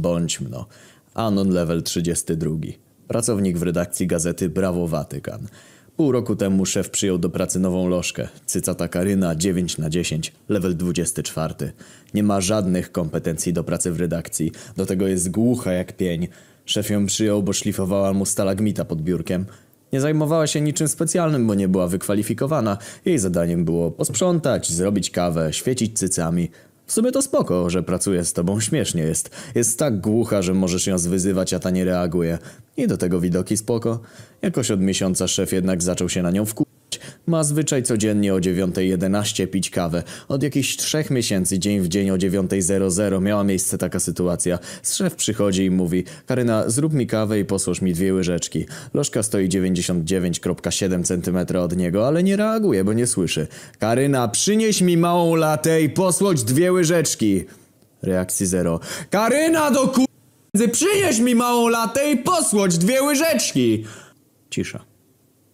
bądź mno. Anon level 32. Pracownik w redakcji gazety Brawo Watykan. Pół roku temu szef przyjął do pracy nową lożkę. Cycata Karyna 9 na 10, level 24. Nie ma żadnych kompetencji do pracy w redakcji. Do tego jest głucha jak pień. Szef ją przyjął, bo szlifowała mu stalagmita pod biurkiem. Nie zajmowała się niczym specjalnym, bo nie była wykwalifikowana. Jej zadaniem było posprzątać, zrobić kawę, świecić cycami. W sumie to spoko, że pracuje z tobą, śmiesznie jest. Jest tak głucha, że możesz ją zwyzywać, a ta nie reaguje. I do tego widoki spoko. Jakoś od miesiąca szef jednak zaczął się na nią wku... Ma zwyczaj codziennie o 9.11 pić kawę. Od jakichś trzech miesięcy dzień w dzień o 9.00 miała miejsce taka sytuacja. szef przychodzi i mówi Karyna, zrób mi kawę i posłóż mi dwie łyżeczki. Lożka stoi 99,7 cm od niego, ale nie reaguje, bo nie słyszy. Karyna, przynieś mi małą latę i posłodź dwie łyżeczki. Reakcji zero. Karyna do ku... Przynieś mi małą latę i posłodź dwie łyżeczki. Cisza.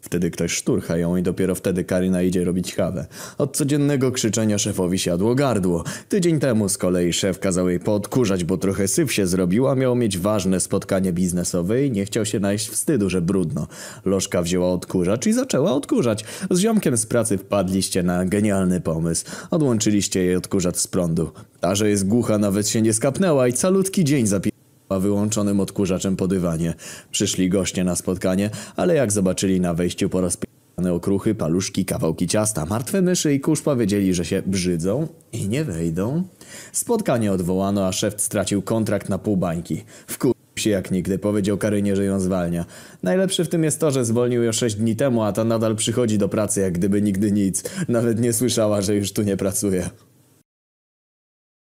Wtedy ktoś szturcha ją i dopiero wtedy Karina idzie robić kawę. Od codziennego krzyczenia szefowi siadło gardło. Tydzień temu z kolei szef kazał jej podkurzać, bo trochę syf się zrobiła, miał mieć ważne spotkanie biznesowe i nie chciał się najść wstydu, że brudno. Lożka wzięła odkurzacz i zaczęła odkurzać. Z ziomkiem z pracy wpadliście na genialny pomysł. Odłączyliście jej odkurzacz z prądu. Ta, że jest głucha, nawet się nie skapnęła i calutki dzień zapisała wyłączonym odkurzaczem po dywanie. Przyszli goście na spotkanie, ale jak zobaczyli na wejściu po raz okruchy, paluszki, kawałki ciasta, martwe myszy i kurz powiedzieli, że się brzydzą i nie wejdą. Spotkanie odwołano, a szef stracił kontrakt na pół bańki. Wkur się jak nigdy, powiedział Karynie, że ją zwalnia. Najlepsze w tym jest to, że zwolnił ją sześć dni temu, a ta nadal przychodzi do pracy jak gdyby nigdy nic. Nawet nie słyszała, że już tu nie pracuje.